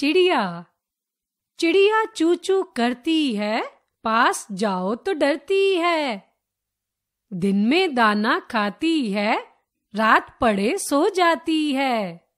चिड़िया चिड़िया चू चू करती है पास जाओ तो डरती है दिन में दाना खाती है रात पड़े सो जाती है